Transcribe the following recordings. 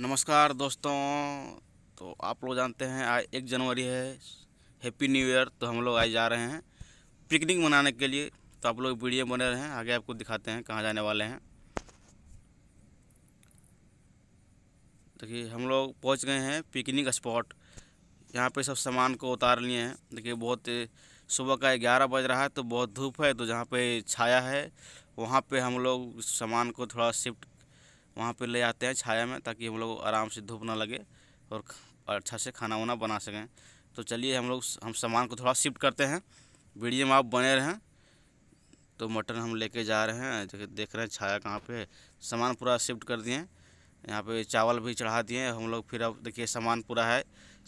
नमस्कार दोस्तों तो आप लोग जानते हैं आज एक जनवरी है हैप्पी न्यू ईयर तो हम लोग आज जा रहे हैं पिकनिक मनाने के लिए तो आप लोग वीडियो बने रहे हैं आगे आपको दिखाते हैं कहाँ जाने वाले हैं देखिए हम लोग पहुँच गए हैं पिकनिक स्पॉट यहाँ पे सब सामान को उतार लिए हैं देखिए बहुत सुबह का ग्यारह बज रहा है तो बहुत धूप है तो जहाँ पर छाया है वहाँ पर हम लोग सामान को थोड़ा शिफ्ट वहाँ पर ले आते हैं छाया में ताकि हम लोग आराम से धूप ना लगे और अच्छा से खाना वाना बना सकें तो चलिए हम लोग हम सामान को थोड़ा शिफ्ट करते हैं वीडियो में आप बने रहें तो मटन हम लेके जा रहे हैं देख रहे हैं छाया कहाँ पे सामान पूरा शिफ्ट कर दिए यहाँ पे चावल भी चढ़ा दिए हम लोग फिर अब देखिए सामान पूरा है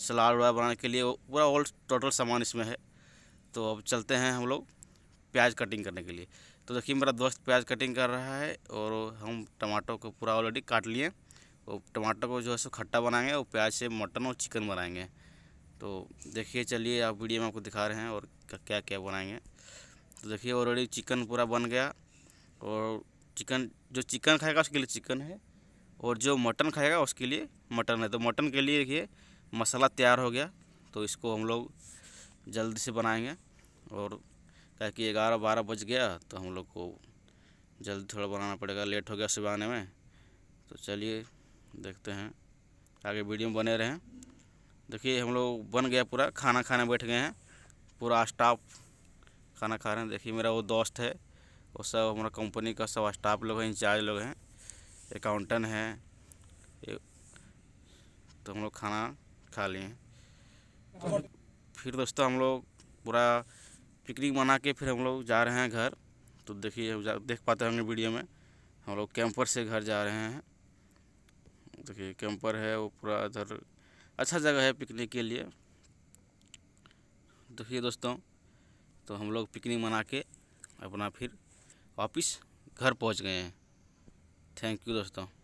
सलाद वगैरह बनाने के लिए पूरा ऑल टोटल सामान इसमें है तो अब चलते हैं हम लोग प्याज कटिंग करने के लिए तो देखिए मेरा दोस्त प्याज कटिंग कर रहा है और हम टमाटो को पूरा ऑलरेडी काट लिए और टमाटर को जो है सो खट्टा बनाएंगे और प्याज से मटन और चिकन बनाएंगे तो देखिए चलिए आप वीडियो में आपको दिखा रहे हैं और क्या क्या बनाएंगे तो देखिए ऑलरेडी चिकन पूरा बन गया और चिकन जो चिकन खाएगा उसके लिए चिकन है और जो मटन खाएगा उसके लिए मटन है तो मटन के लिए देखिए मसाला तैयार हो गया तो इसको हम लोग जल्दी से बनाएंगे और ताकि ग्यारह बारह बज गया तो हम लोग को जल्दी थोड़ा बनाना पड़ेगा लेट हो गया सुबह आने में तो चलिए देखते हैं आगे वीडियो में बने रहें देखिए हम लोग बन गया पूरा खाना खाने बैठ गए हैं पूरा स्टाफ खाना खा रहे हैं देखिए मेरा वो दोस्त है वो सब हमारा कंपनी का सब स्टाफ लोग हैं इंचार्ज लोग हैं अकाउंटेंट हैं तो हम लोग खाना खा लिए तो फिर दोस्तों हम लोग पूरा पिकनिक मना के फिर हम लोग जा रहे हैं घर तो देखिए देख पाते होंगे वीडियो में हम लोग कैंपर से घर जा रहे हैं देखिए कैंपर है वो पूरा इधर अच्छा जगह है पिकनिक के लिए देखिए दोस्तों तो हम लोग पिकनिक मना के अपना फिर वापस घर पहुंच गए हैं थैंक यू दोस्तों